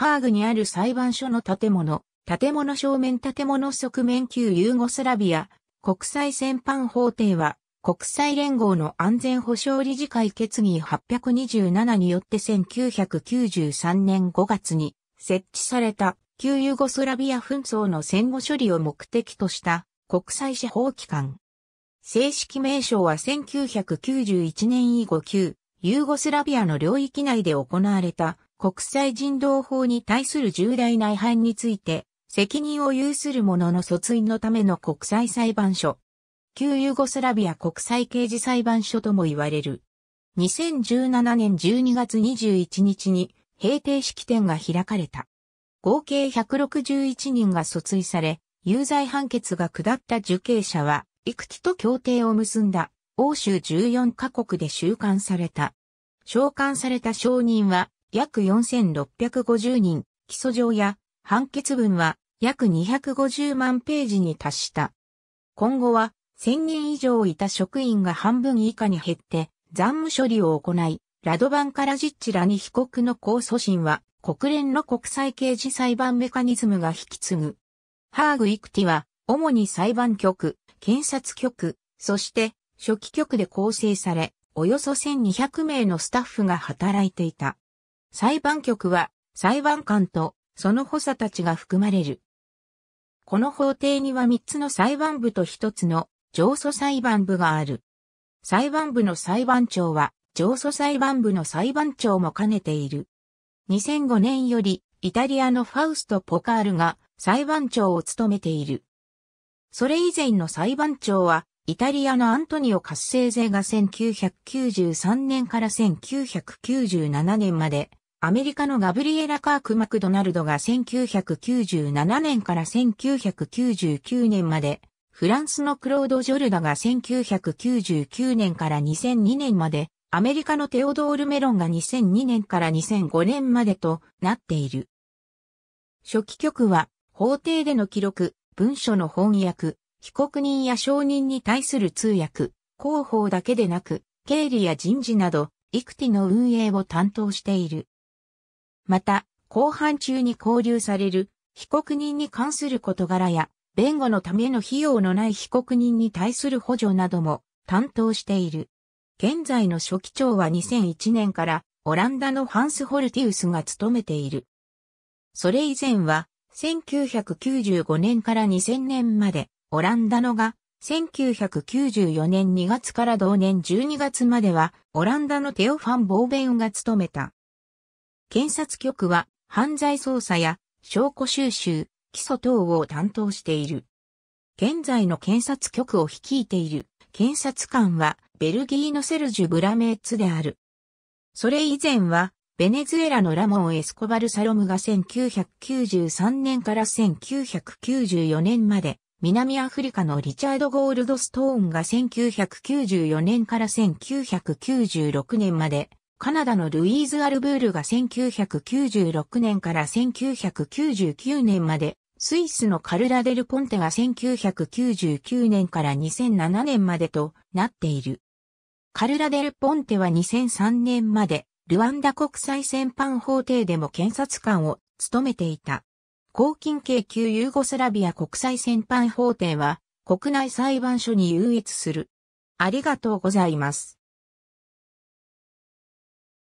ハーグにある裁判所の建物、建物正面建物側面旧ユーゴスラビア、国際戦犯法廷は、国際連合の安全保障理事会決議827によって1993年5月に設置された旧ユーゴスラビア紛争の戦後処理を目的とした国際司法機関。正式名称は1991年以後旧ユーゴスラビアの領域内で行われた国際人道法に対する重大な違反について、責任を有する者の訴追のための国際裁判所。旧ユーゴスラビア国際刑事裁判所とも言われる。2017年12月21日に閉廷式典が開かれた。合計161人が訴追され、有罪判決が下った受刑者は、幾つと協定を結んだ、欧州14カ国で収監された。召喚された証人は、約4650人、起訴状や判決文は約250万ページに達した。今後は1000人以上いた職員が半分以下に減って残務処理を行い、ラドバンカラジッチラに被告の控訴審は国連の国際刑事裁判メカニズムが引き継ぐ。ハーグ・イクティは主に裁判局、検察局、そして初期局で構成され、およそ1200名のスタッフが働いていた。裁判局は裁判官とその補佐たちが含まれる。この法廷には3つの裁判部と1つの上訴裁判部がある。裁判部の裁判長は上訴裁判部の裁判長も兼ねている。2005年よりイタリアのファウスト・ポカールが裁判長を務めている。それ以前の裁判長はイタリアのアントニオ・カッセーゼが1993年から1997年までアメリカのガブリエラ・カーク・マクドナルドが1997年から1999年まで、フランスのクロード・ジョルダが1999年から2002年まで、アメリカのテオドール・メロンが2002年から2005年までとなっている。初期局は、法廷での記録、文書の翻訳、被告人や証人に対する通訳、広報だけでなく、経理や人事など、育児の運営を担当している。また、後半中に交流される被告人に関する事柄や、弁護のための費用のない被告人に対する補助なども担当している。現在の書記長は2001年からオランダのハンス・ホルティウスが務めている。それ以前は1995年から2000年までオランダのが1994年2月から同年12月まではオランダのテオファン・ボーベンが務めた。検察局は犯罪捜査や証拠収集、起訴等を担当している。現在の検察局を率いている検察官はベルギーのセルジュ・ブラメーツである。それ以前はベネズエラのラモン・エスコバル・サロムが1993年から1994年まで南アフリカのリチャード・ゴールドストーンが1994年から1996年までカナダのルイーズ・アルブールが1996年から1999年まで、スイスのカルラ・デル・ポンテが1999年から2007年までとなっている。カルラ・デル・ポンテは2003年まで、ルワンダ国際戦犯法廷でも検察官を務めていた。抗菌系級ユーゴスラビア国際戦犯法廷は、国内裁判所に優越する。ありがとうございます。